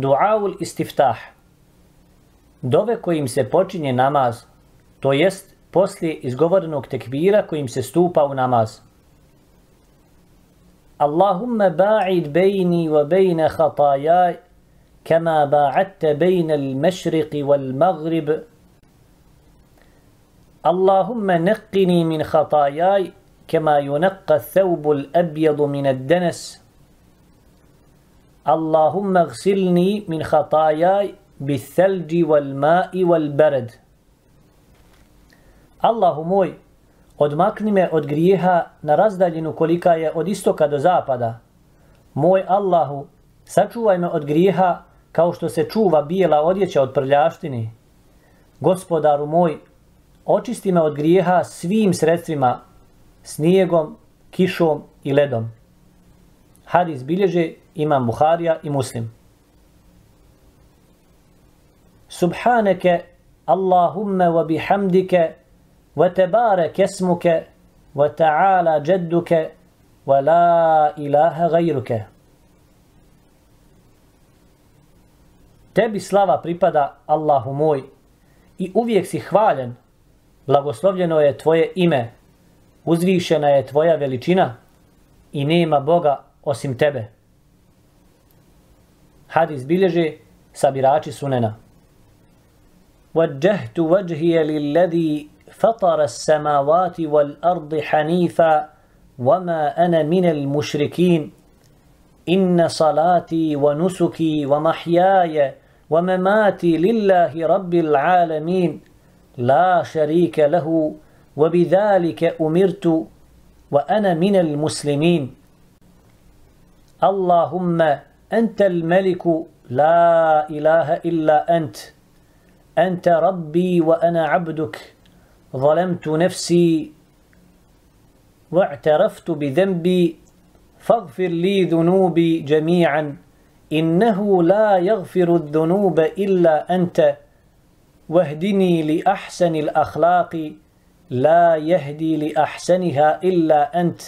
duaul istiftah, dove kojim se počinje namaz, to jest poslije izgovorenog tekbira kojim se stupa u namaz. Allahumma ba'id bejni wa bejne hatajaj, كما باعدت بين المشرق والمغرب اللهم نقني من خطاياي كما ينقى الثوب الأبيض من الدنس Allahumma gsilni min hatajaj bi thelđi wal ma'i wal bered. Allahu moj, odmakni me od grijeha na razdaljinu kolika je od istoka do zapada. Moj Allahu, sačuvaj me od grijeha kao što se čuva bijela odjeća od prljaštini. Gospodaru moj, očisti me od grijeha svim sredstvima, snijegom, kišom i ledom. Hadis bilježe imam Buharija i Muslim. Subhaneke Allahumme wa bihamdike wa tebarek esmuke wa ta'ala jedduke wa la ilaha gajruke. Tebi slava pripada Allahu moj i uvijek si hvaljen. Blagoslovljeno je tvoje ime, uzvišena je tvoja veličina i nema Boga osim tebe. Hadis bilježe sabirači sunena. وَجَّهْتُ وَجْهِيَ لِلَّذِي فَطَرَ السَّمَاوَاتِ وَالْأَرْضِ حَنِيفًا وَمَا أَنَا مِنَ الْمُشْرِكِينَ إِنَّ صَلَاتِي وَنُسُكِي وَمَحْيَايَ وَمَمَاتِي لِلَّهِ رَبِّ الْعَالَمِينَ لَا شَرِيكَ لَهُ وَبِذَلِكَ أُمِرْتُ وَأَنَا مِنَ الْمُسْلِمِينَ اللهم أنت الملك لا إله إلا أنت أنت ربي وأنا عبدك ظلمت نفسي واعترفت بذنبي فاغفر لي ذنوبي جميعا إنه لا يغفر الذنوب إلا أنت واهدني لأحسن الأخلاق لا يهدي لأحسنها إلا أنت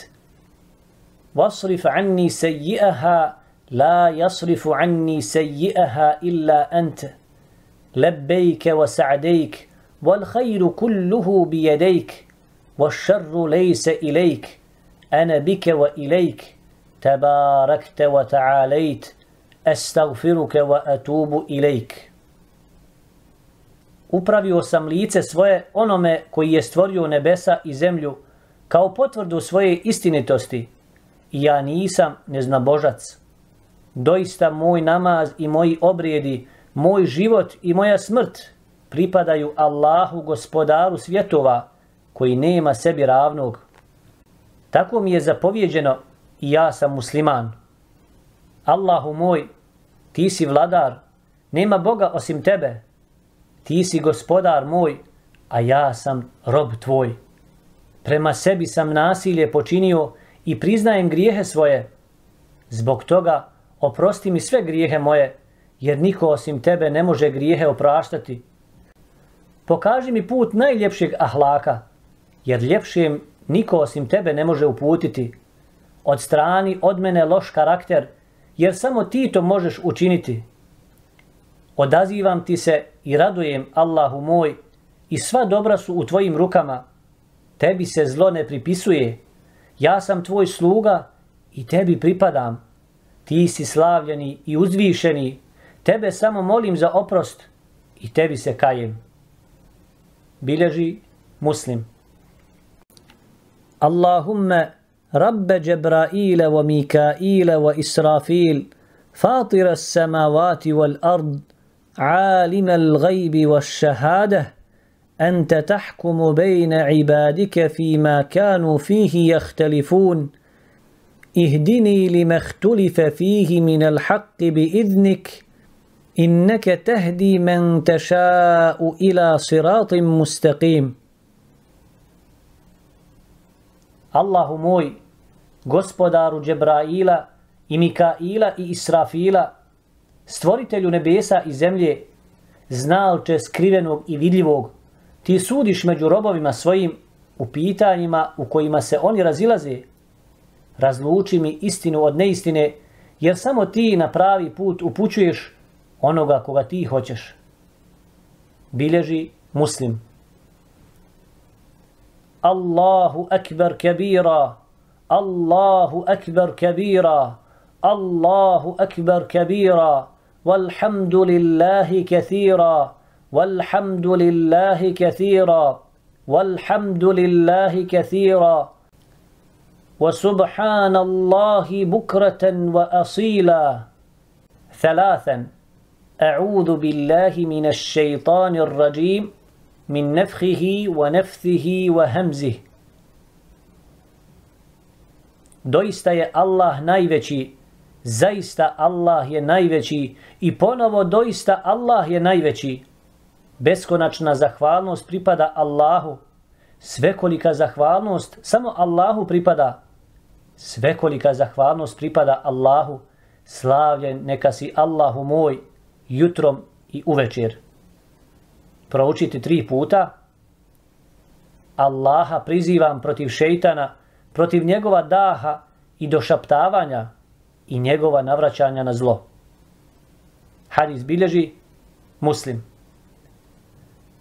واصرف عني سيئها لا يصرف عني سيئها إلا أنت لبيك وسعديك والخير كله بيديك والشر ليس إليك أنا بك وإليك تباركت وتعاليت أستغفرك وأتوب إليك Upravio sam lice svoje onome koji je stvorio nebesa i zemlju kao potvrdu svoje istinitosti. I ja nisam neznabožac doista moj namaz i moji obrijedi, moj život i moja smrt pripadaju Allahu gospodaru svjetova koji nema sebi ravnog. Tako mi je zapovjeđeno i ja sam musliman. Allahu moj, ti si vladar, nema Boga osim tebe. Ti si gospodar moj, a ja sam rob tvoj. Prema sebi sam nasilje počinio i priznajem grijehe svoje. Zbog toga oprosti mi sve grijehe moje, jer niko osim tebe ne može grijehe opraštati. Pokaži mi put najljepšeg ahlaka, jer ljepšim niko osim tebe ne može uputiti. Od strani od mene loš karakter, jer samo ti to možeš učiniti. Odazivam ti se i radujem Allahu moj i sva dobra su u tvojim rukama. Tebi se zlo ne pripisuje, ja sam tvoj sluga i tebi pripadam. ti si slavljeni i uzvišeni, tebe samo molim za oprost i tebi se kajem. Bilježi muslim. Allahumme rabbe Džebraile wa Mikaile wa Israfil, fatira samavati wal ard, عالم الغيب والشهاده أنت تحكم بين عبادك فيما كانوا فيه يختلفون li اهدني لما اختلف فيه من الحق بإذنك إنك تهدي من تشاء إلى صراط gospodaru الله i Mikaila i Israfila, إسرافيل nebesa i zemlje, znalče skrivenog i vidljivog, ti sudiš među robovima svojim u pitanjima u kojima se oni razilaze, razluči mi istinu od neistine, jer samo ti na pravi put upućuješ onoga koga ti hoćeš. Bilježi muslim. Allahu akbar kabira, Allahu akbar kabira, Allahu akbar kabira, walhamdulillahi kathira, walhamdulillahi kathira, walhamdulillahi kathira. وسبحان الله بكرة وأصيلا ثلاثا أعوذ بالله من الشيطان الرجيم من نفخه ونفثه وهمزه دويستا يا الله نايفتشي زايستا الله يا نايفتشي اي ponovo doista Allah je najveći beskonačna zahvalnost pripada Allahu svekolika zahvalnost samo Allahu pripada svekolika zahvalnost pripada Allahu, slavljen neka si Allahu moj jutrom i uvečer. Proučiti tri puta, Allaha prizivam protiv šeitana, protiv njegova daha i došaptavanja i njegova navraćanja na zlo. Hadis bilježi muslim.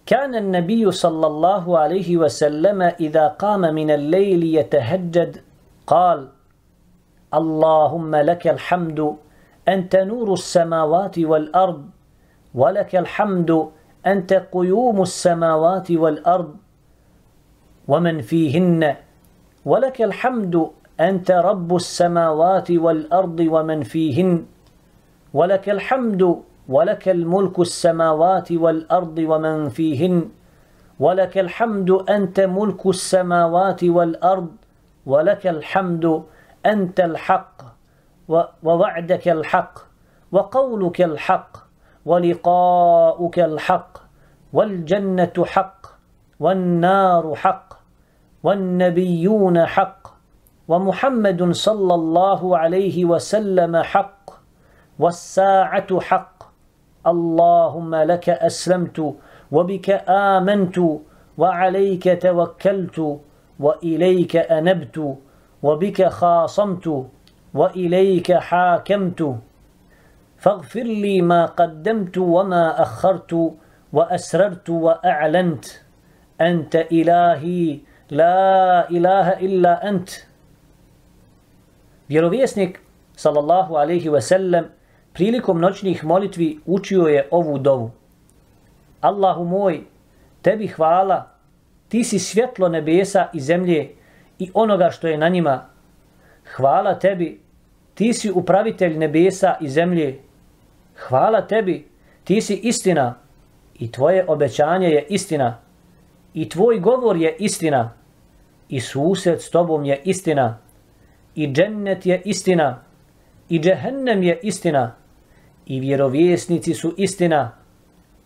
كان النبي صلى الله عليه وسلم إذا قام من الليل يتهجد قال اللهم لك الحمد أنت نور السماوات والأرض ولك الحمد أنت قيوم السماوات والأرض ومن فيهن ولك الحمد أنت رب السماوات والأرض ومن فيهن ولك الحمد ولك الملك السماوات والأرض ومن فيهن ولك الحمد أنت ملك السماوات والأرض ولك الحمد أنت الحق ووعدك الحق وقولك الحق ولقاؤك الحق والجنة حق والنار حق والنبيون حق ومحمد صلى الله عليه وسلم حق والساعة حق اللهم لك أسلمت وبك آمنت وعليك توكلت وإليك أنبت وبك خاصمت وإليك حاكمت فاغفر لي ما قدمت وما أخرت وأسررت وأعلنت أنت إلهي لا إله إلا أنت Vjerovjesnik, sallallahu alaihi wasallam, prilikom noćnih molitvi učio je ovu dovu. Allahu moj, tebi hvala Ti si svjetlo nebesa i zemlje i onoga što je na njima. Hvala tebi, ti si upravitelj nebesa i zemlje. Hvala tebi, ti si istina i tvoje obećanje je istina. I tvoj govor je istina i sused s tobom je istina. I džennet je istina i džehennem je istina i vjerovjesnici su istina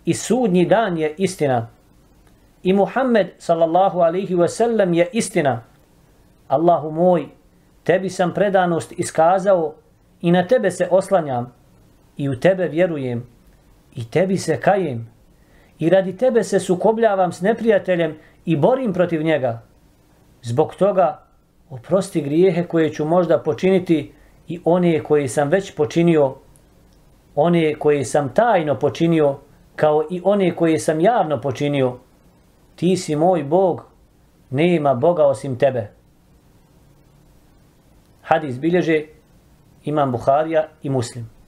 i sudnji dan je istina. I Muhammed sallallahu alaihi wa sallam je istina. Allahu moj, tebi sam predanost iskazao i na tebe se oslanjam i u tebe vjerujem i tebi se kajem i radi tebe se sukobljavam s neprijateljem i borim protiv njega. Zbog toga oprosti grijehe koje ću možda počiniti i one koje sam već počinio, one koje sam tajno počinio kao i one koje sam javno počinio ti si moj Bog, nema Boga osim tebe. Hadis bilježe Imam Buharija i Muslim.